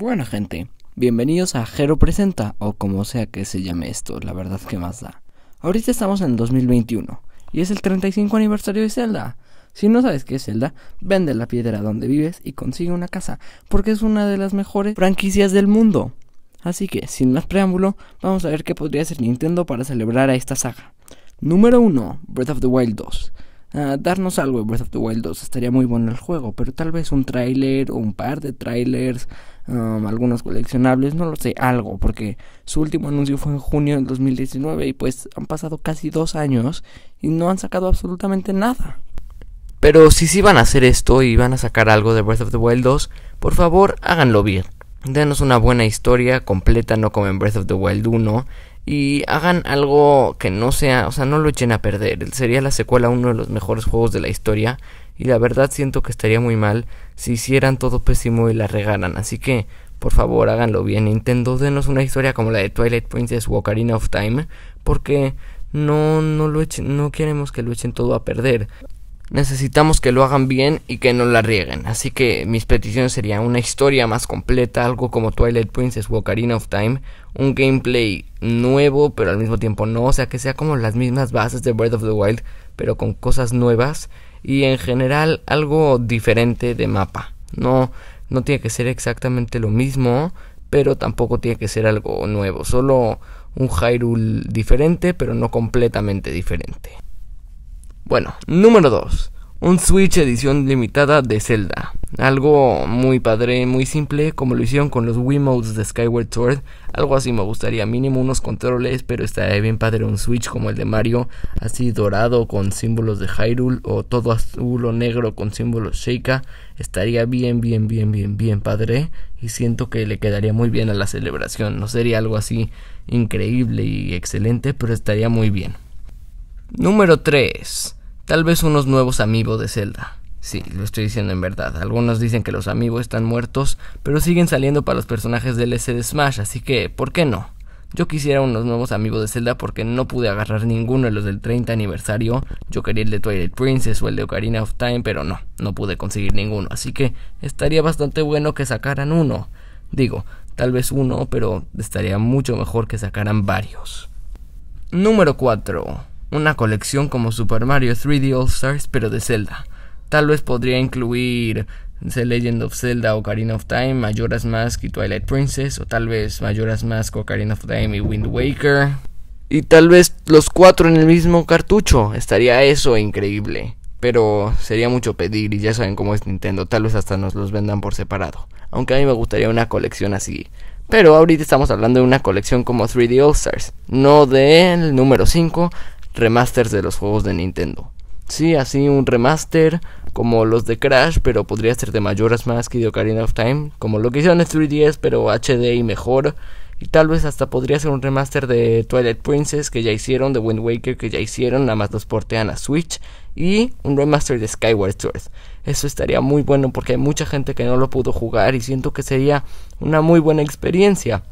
Bueno gente, bienvenidos a Hero Presenta, o como sea que se llame esto, la verdad que más da. Ahorita estamos en 2021, y es el 35 aniversario de Zelda. Si no sabes qué es Zelda, vende la piedra donde vives y consigue una casa, porque es una de las mejores franquicias del mundo. Así que, sin más preámbulo, vamos a ver qué podría hacer Nintendo para celebrar a esta saga. Número 1, Breath of the Wild 2 darnos algo de Breath of the Wild 2. Estaría muy bueno el juego, pero tal vez un tráiler o un par de trailers, um, algunos coleccionables, no lo sé, algo, porque su último anuncio fue en junio del 2019 y pues han pasado casi dos años y no han sacado absolutamente nada. Pero si sí van a hacer esto y van a sacar algo de Breath of the Wild 2, por favor háganlo bien. Denos una buena historia completa, no como en Breath of the Wild 1, y hagan algo que no sea, o sea, no lo echen a perder. Sería la secuela uno de los mejores juegos de la historia y la verdad siento que estaría muy mal si hicieran todo pésimo y la regaran. Así que, por favor, háganlo bien. Nintendo, denos una historia como la de Twilight Princess o Ocarina of Time porque no no lo echen, no queremos que lo echen todo a perder necesitamos que lo hagan bien y que no la rieguen. Así que mis peticiones serían una historia más completa, algo como Twilight Princess o Ocarina of Time, un gameplay nuevo, pero al mismo tiempo no, o sea, que sea como las mismas bases de Breath of the Wild, pero con cosas nuevas y en general algo diferente de mapa. No no tiene que ser exactamente lo mismo, pero tampoco tiene que ser algo nuevo, solo un Hyrule diferente, pero no completamente diferente. Bueno, número 2. Un Switch edición limitada de Zelda. Algo muy padre, muy simple, como lo hicieron con los Wiimotes de Skyward Sword. Algo así me gustaría, mínimo unos controles, pero estaría bien padre un Switch como el de Mario, así dorado con símbolos de Hyrule o todo azul o negro con símbolos Sheikah. Estaría bien, bien, bien, bien, bien padre y siento que le quedaría muy bien a la celebración. No sería algo así increíble y excelente, pero estaría muy bien. Número 3 Tal vez unos nuevos amigos de Zelda. Sí, lo estoy diciendo en verdad. Algunos dicen que los amigos están muertos, pero siguen saliendo para los personajes del S de Smash, así que, ¿por qué no? Yo quisiera unos nuevos amigos de Zelda porque no pude agarrar ninguno de los del 30 aniversario. Yo quería el de Twilight Princess o el de Ocarina of Time, pero no, no pude conseguir ninguno. Así que estaría bastante bueno que sacaran uno. Digo, tal vez uno, pero estaría mucho mejor que sacaran varios. Número 4 una colección como Super Mario 3D All Stars, pero de Zelda. Tal vez podría incluir The Legend of Zelda, Ocarina of Time, Majora's Mask y Twilight Princess, o tal vez Majora's Mask, Ocarina of Time y Wind Waker. Y tal vez los cuatro en el mismo cartucho, estaría eso increíble. Pero sería mucho pedir y ya saben cómo es Nintendo, tal vez hasta nos los vendan por separado. Aunque a mí me gustaría una colección así. Pero ahorita estamos hablando de una colección como 3D All Stars, no del número 5, remasters de los juegos de Nintendo. Sí, así un remaster como los de Crash, pero podría ser de Majora's más que de Ocarina of Time, como lo que hicieron en 3DS, pero HD y mejor. Y tal vez hasta podría ser un remaster de Twilight Princess que ya hicieron, de Wind Waker que ya hicieron, nada más los portean a Switch. Y un remaster de Skyward Sword. Eso estaría muy bueno porque hay mucha gente que no lo pudo jugar y siento que sería una muy buena experiencia.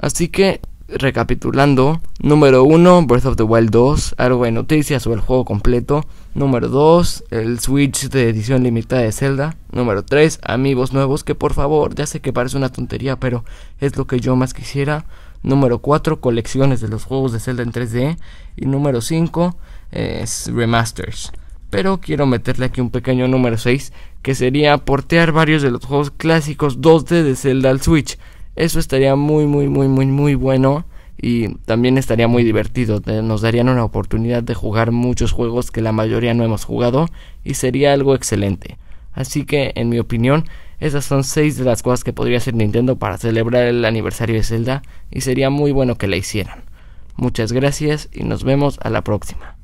Así que Recapitulando, número 1, Breath of the Wild 2, algo de noticias sobre el juego completo. Número 2, el Switch de edición limitada de Zelda. Número 3, amigos nuevos, que por favor, ya sé que parece una tontería, pero es lo que yo más quisiera. Número 4, colecciones de los juegos de Zelda en 3D. Y número 5, es remasters. Pero quiero meterle aquí un pequeño número 6, que sería portear varios de los juegos clásicos 2D de Zelda al Switch eso estaría muy, muy, muy, muy, muy bueno y también estaría muy divertido. Nos darían una oportunidad de jugar muchos juegos que la mayoría no hemos jugado y sería algo excelente. Así que, en mi opinión, esas son seis de las cosas que podría hacer Nintendo para celebrar el aniversario de Zelda y sería muy bueno que la hicieran. Muchas gracias y nos vemos a la próxima.